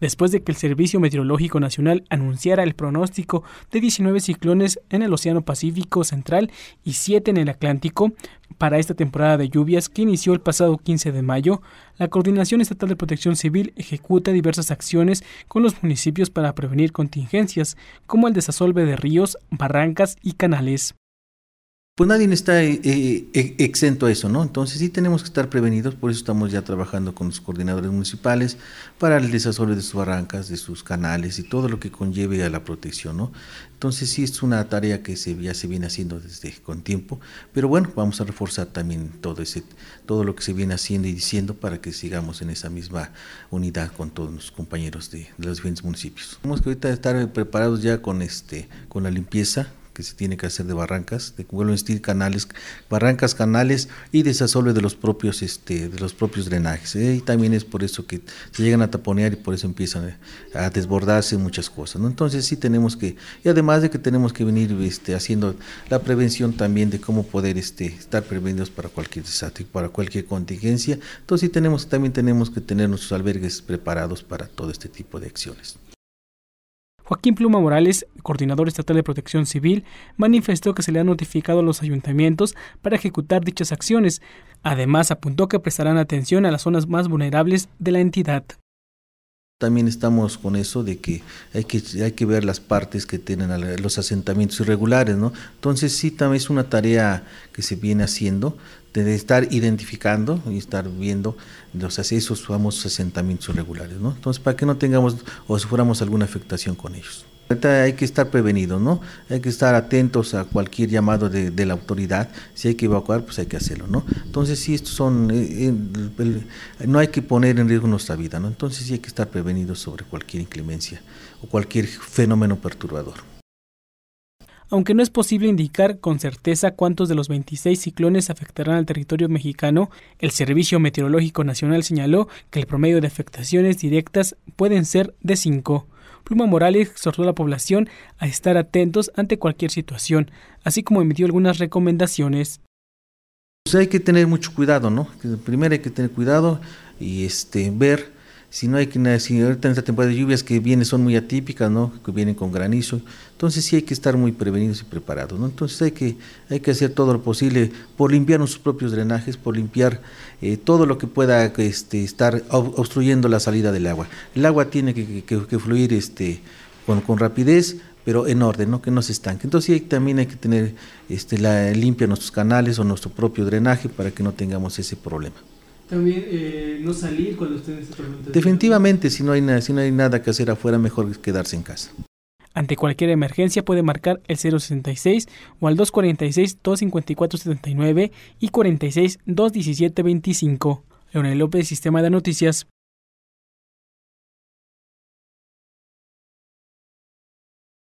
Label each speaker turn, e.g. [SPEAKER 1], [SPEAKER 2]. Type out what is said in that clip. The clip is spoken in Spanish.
[SPEAKER 1] después de que el Servicio Meteorológico Nacional anunciara el pronóstico de 19 ciclones en el Océano Pacífico Central y 7 en el Atlántico para esta temporada de lluvias que inició el pasado 15 de mayo, la Coordinación Estatal de Protección Civil ejecuta diversas acciones con los municipios para prevenir contingencias, como el desasolve de ríos, barrancas y canales pues nadie está
[SPEAKER 2] eh, eh, exento a eso, ¿no? Entonces sí tenemos que estar prevenidos, por eso estamos ya trabajando con los coordinadores municipales para el desarrollo de sus barrancas, de sus canales y todo lo que conlleve a la protección, ¿no? Entonces sí es una tarea que se, ya se viene haciendo desde con tiempo, pero bueno, vamos a reforzar también todo, ese, todo lo que se viene haciendo y diciendo para que sigamos en esa misma unidad con todos los compañeros de, los diferentes municipios. Tenemos que ahorita estar preparados ya con, este, con la limpieza, que se tiene que hacer de barrancas, de vuelvo a insistir, canales, barrancas, canales y desasole de los propios, este, de los propios drenajes. ¿eh? Y también es por eso que se llegan a taponear y por eso empiezan a desbordarse muchas cosas. Entonces sí tenemos que, y además de que tenemos que venir este, haciendo la prevención también de cómo poder este, estar prevenidos para cualquier desastre, para cualquier contingencia. Entonces sí tenemos, también tenemos que tener nuestros albergues preparados para todo este tipo de acciones.
[SPEAKER 1] Joaquín Pluma Morales, coordinador estatal de protección civil, manifestó que se le ha notificado a los ayuntamientos para ejecutar dichas acciones. Además, apuntó que prestarán atención a las zonas más vulnerables de la entidad.
[SPEAKER 2] También estamos con eso de que hay que, hay que ver las partes que tienen los asentamientos irregulares, ¿no? Entonces sí, también es una tarea que se viene haciendo de estar identificando y estar viendo los, esos asentamientos irregulares, ¿no? Entonces, para que no tengamos o suframos alguna afectación con ellos hay que estar prevenidos, ¿no? Hay que estar atentos a cualquier llamado de, la autoridad. Si hay que evacuar, pues hay que hacerlo, ¿no? Entonces, sí, estos son. Eh, eh, no hay que poner en riesgo nuestra vida, ¿no? Entonces, sí hay que estar prevenidos sobre cualquier inclemencia o cualquier fenómeno perturbador
[SPEAKER 1] aunque no es posible indicar con certeza cuántos de los 26 ciclones afectarán al territorio mexicano, el Servicio Meteorológico Nacional señaló que el promedio de afectaciones directas pueden ser de 5. Pluma Morales exhortó a la población a estar atentos ante cualquier situación, así como emitió algunas recomendaciones.
[SPEAKER 2] Pues hay que tener mucho cuidado, ¿no? Primero hay que tener cuidado y este ver si no hay que, si ahorita en esta temporada de lluvias que vienen son muy atípicas, ¿no? Que vienen con granizo, entonces sí hay que estar muy prevenidos y preparados, ¿no? Entonces hay que, hay que hacer todo lo posible por limpiar nuestros propios drenajes, por limpiar eh, todo lo que pueda este, estar obstruyendo la salida del agua. El agua tiene que, que, fluir este, con, con rapidez, pero en orden, ¿no? que no se estanque. Entonces hay, también hay que tener este, la, limpia nuestros canales o nuestro propio drenaje para que no tengamos ese problema.
[SPEAKER 1] También eh, no salir cuando estén en esta
[SPEAKER 2] Definitivamente, si no, hay nada, si no hay nada que hacer afuera, mejor quedarse en casa.
[SPEAKER 1] Ante cualquier emergencia puede marcar el 066 o al 246-254-79 y 46-217-25. Leonel López, Sistema de Noticias.